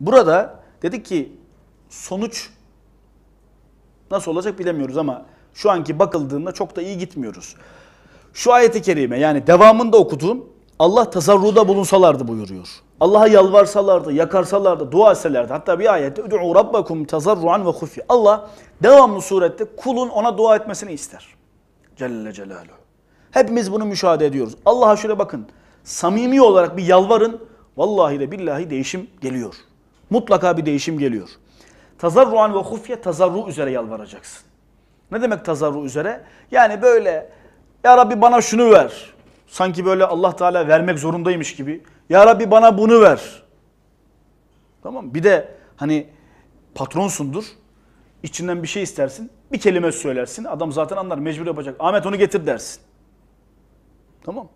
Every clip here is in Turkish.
Burada dedik ki sonuç nasıl olacak bilemiyoruz ama şu anki bakıldığında çok da iyi gitmiyoruz. Şu ayeti kerime yani devamında okuduğum Allah tasarruda bulunsalardı buyuruyor. Allah'a yalvarsalardı, yakarsalardı, dua etselerdi. Hatta bir ayette "Üd'u rabbakum tazarruan ve hufi." Allah devamlı surette kulun ona dua etmesini ister. Celle Celaluhu. Hepimiz bunu müşahede ediyoruz. Allah'a şöyle bakın. Samimi olarak bir yalvarın. Vallahi de billahi değişim geliyor. Mutlaka bir değişim geliyor. Tazarruan ve hufye tazarru üzere yalvaracaksın. Ne demek tazarru üzere? Yani böyle ya Rabbi bana şunu ver. Sanki böyle Allah Teala vermek zorundaymış gibi. Ya Rabbi bana bunu ver. Tamam Bir de hani patronsundur. İçinden bir şey istersin. Bir kelime söylersin. Adam zaten anlar. Mecbur yapacak. Ahmet onu getir dersin. Tamam.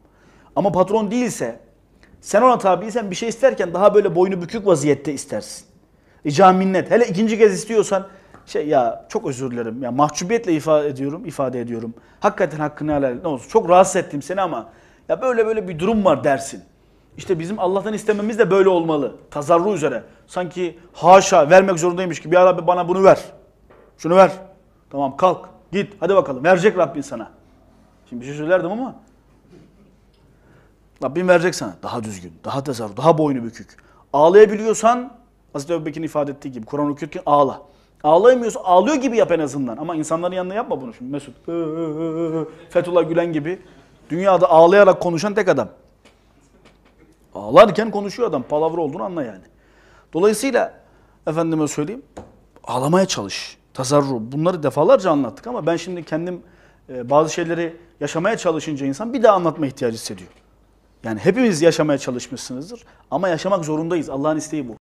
Ama patron değilse sen ona tabiysen bir şey isterken daha böyle boynu bükük vaziyette istersin. Rica minnet. Hele ikinci kez istiyorsan şey ya çok özür dilerim. Ya mahcubiyetle ifade ediyorum, ifade ediyorum. Hakikaten hakkını helal ne olsun. Çok rahatsız ettim seni ama ya böyle böyle bir durum var dersin. İşte bizim Allah'tan istememiz de böyle olmalı. Tazarru üzere. Sanki haşa vermek zorundaymış ki bir Rabbi bana bunu ver. Şunu ver. Tamam kalk git hadi bakalım verecek Rabbin sana. Şimdi bir şey söylerdim ama Rabbim verecek sana. Daha düzgün, daha tasarruf, daha boynu bükük. Ağlayabiliyorsan Hazreti Ebubekir'in ifade ettiği gibi Kur'an okurken ağla. Ağlayamıyorsa ağlıyor gibi yap en azından. Ama insanların yanına yapma bunu şimdi Mesut. Fethullah Gülen gibi. Dünyada ağlayarak konuşan tek adam. Ağlarken konuşuyor adam. Palavra olduğunu anla yani. Dolayısıyla efendime söyleyeyim ağlamaya çalış. Tasarruf. Bunları defalarca anlattık ama ben şimdi kendim e, bazı şeyleri yaşamaya çalışınca insan bir daha anlatma ihtiyacı hissediyor. Yani hepimiz yaşamaya çalışmışsınızdır ama yaşamak zorundayız. Allah'ın isteği bu.